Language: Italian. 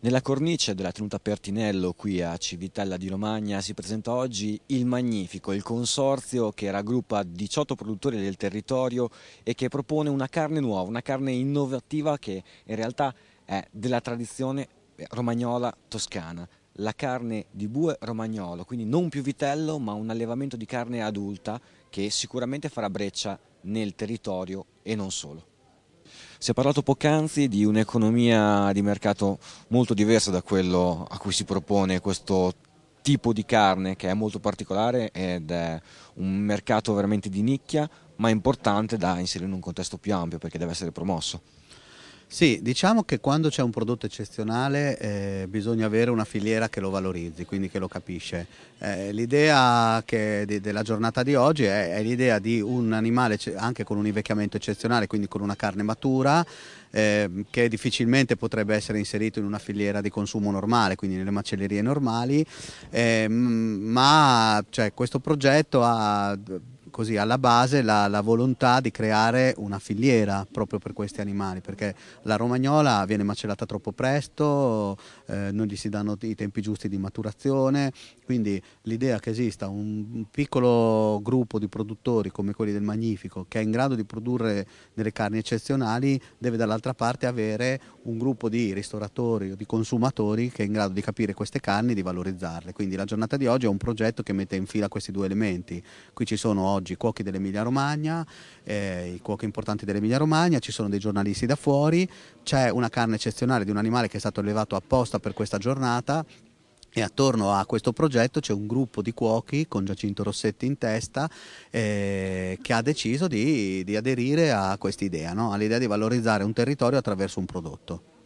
Nella cornice della tenuta Pertinello qui a Civitella di Romagna si presenta oggi Il Magnifico, il consorzio che raggruppa 18 produttori del territorio e che propone una carne nuova, una carne innovativa che in realtà è della tradizione eh, romagnola toscana la carne di bue romagnolo, quindi non più vitello ma un allevamento di carne adulta che sicuramente farà breccia nel territorio e non solo. Si è parlato poc'anzi di un'economia di mercato molto diversa da quello a cui si propone questo tipo di carne che è molto particolare ed è un mercato veramente di nicchia ma importante da inserire in un contesto più ampio perché deve essere promosso. Sì, diciamo che quando c'è un prodotto eccezionale eh, bisogna avere una filiera che lo valorizzi, quindi che lo capisce. Eh, l'idea de della giornata di oggi è, è l'idea di un animale anche con un invecchiamento eccezionale, quindi con una carne matura, eh, che difficilmente potrebbe essere inserito in una filiera di consumo normale, quindi nelle macellerie normali, ehm, ma cioè, questo progetto ha così alla base la, la, volontà di creare una filiera proprio per questi animali, perché la romagnola viene macellata troppo presto, eh, non gli si danno i tempi giusti di maturazione, quindi l'idea che esista un piccolo gruppo di produttori come quelli del Magnifico che è in grado di produrre delle carni eccezionali deve dall'altra parte avere un gruppo di ristoratori o di consumatori che è in grado di capire queste carni e di valorizzarle. Quindi la giornata di oggi è un progetto che mette in fila questi due elementi. Qui ci sono oggi oggi i cuochi dell'Emilia Romagna, eh, i cuochi importanti dell'Emilia Romagna, ci sono dei giornalisti da fuori, c'è una carne eccezionale di un animale che è stato allevato apposta per questa giornata e attorno a questo progetto c'è un gruppo di cuochi con Giacinto Rossetti in testa eh, che ha deciso di, di aderire a questa idea, no? all'idea di valorizzare un territorio attraverso un prodotto.